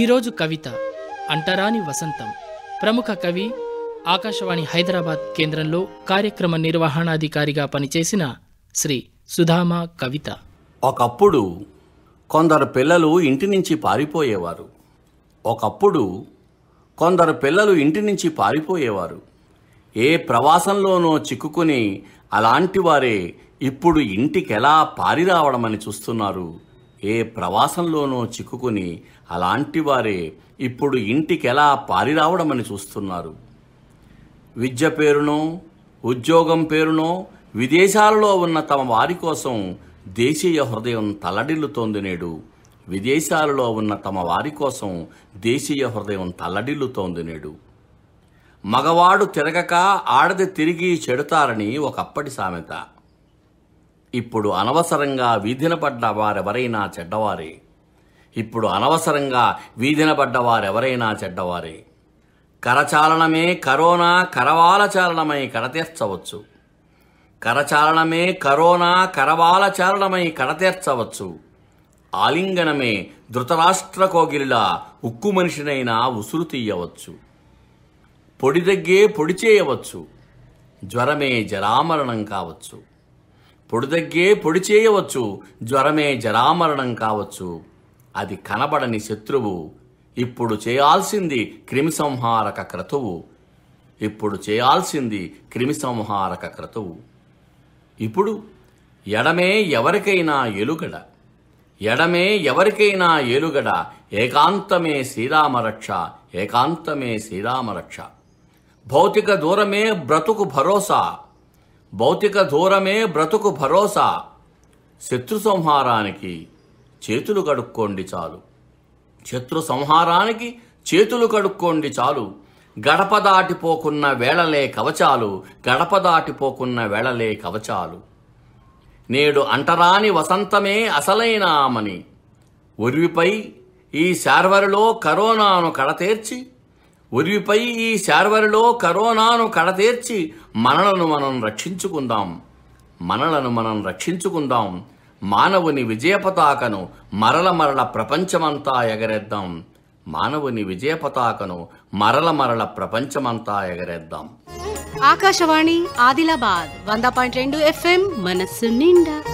ఈరోజు కవిత అంటరాని వసంతం ప్రముఖ కవి ఆకాశవాణి హైదరాబాద్ కేంద్రంలో కార్యక్రమ నిర్వహణాధికారిగా పనిచేసిన శ్రీ సుధామ కవిత ఒకప్పుడు కొందరు పిల్లలు ఇంటి నుంచి పారిపోయేవారు ఒకప్పుడు కొందరు పిల్లలు ఇంటి నుంచి పారిపోయేవారు ఏ ప్రవాసంలోనో చిక్కుకుని అలాంటి వారే ఇప్పుడు ఇంటికెలా పారిరావడమని చూస్తున్నారు ఏ ప్రవాసంలోనో చిక్కుకుని అలాంటి వారే ఇప్పుడు ఇంటికి ఎలా పారిరావడమని చూస్తున్నారు విద్య పేరునో ఉద్యోగం పేరునో విదేశాలలో ఉన్న తమ వారి కోసం దేశీయ హృదయం తల్లడిల్లుతోంది నేడు విదేశాలలో ఉన్న తమ వారి కోసం దేశీయ హృదయం తల్లడిల్లుతోంది నేడు మగవాడు తిరగక ఆడది తిరిగి చెడుతారని ఒకప్పటి సామెత ఇప్పుడు అనవసరంగా వీధిన పడ్డ వారెవరైనా చెడ్డవారే ఇప్పుడు అనవసరంగా వీధిన పడ్డ వారెవరైనా చెడ్డవారే కరచాలనమే కరోనా కరవాల చాలనమై కడతీర్చవచ్చు కరచాలనమే కరోనా కరవాల చాలనమై కడతీర్చవచ్చు ఆలింగనమే ధృతరాష్ట్ర కోగిలిలా ఉక్కు మనిషినైనా ఉసురు తీయవచ్చు పొడి దగ్గే పొడి చేయవచ్చు జ్వరమే జరామరణం కావచ్చు పొడిదగ్గే పొడి చేయవచ్చు జ్వరమే జరామరణం కావచ్చు అది కనబడని శత్రువు ఇప్పుడు చేయాల్సింది క్రిమిసంహారక క్రతువు ఇప్పుడు చేయాల్సింది క్రిమిసంహారక క్రతువు ఇప్పుడు ఎడమే ఎవరికైనా ఎలుగడ ఎడమే ఎవరికైనా ఏలుగడ ఏకాంతమే శ్రీరామరక్ష ఏకాంతమే శ్రీరామరక్ష భౌతిక దూరమే బ్రతుకు భరోసా భౌతిక దూరమే బ్రతుకు భరోసా శత్రు సంహారానికి చేతులు కడుక్కోండి చాలు శత్రు సంహారానికి చేతులు కడుక్కోండి చాలు గడప దాటిపోకున్న వేళలే కవచాలు గడప దాటిపోకున్న వేళలే కవచాలు నేడు అంటరాని వసంతమే అసలైన ఆమని ఉరివిపై ఈ శార్వరిలో కరోనాను కడతేర్చి ఉరివిపై ఈ శార్వరిలో కరోనాను కడతీర్చి మనలను మనం రక్షించుకుందాం మనలను మనం రక్షించుకుందాం మానవుని విజయ పతాకను మరల మరల ప్రపంచమంతా ఎగరేద్దాం మానవుని విజయ పతాకను మరల మరల ప్రపంచమంతా ఎగరేద్దాం ఆకాశవాణి ఆదిలాబాద్ వంద పాయింట్ రెండు ఎఫ్ఎం మనస్సు నిండా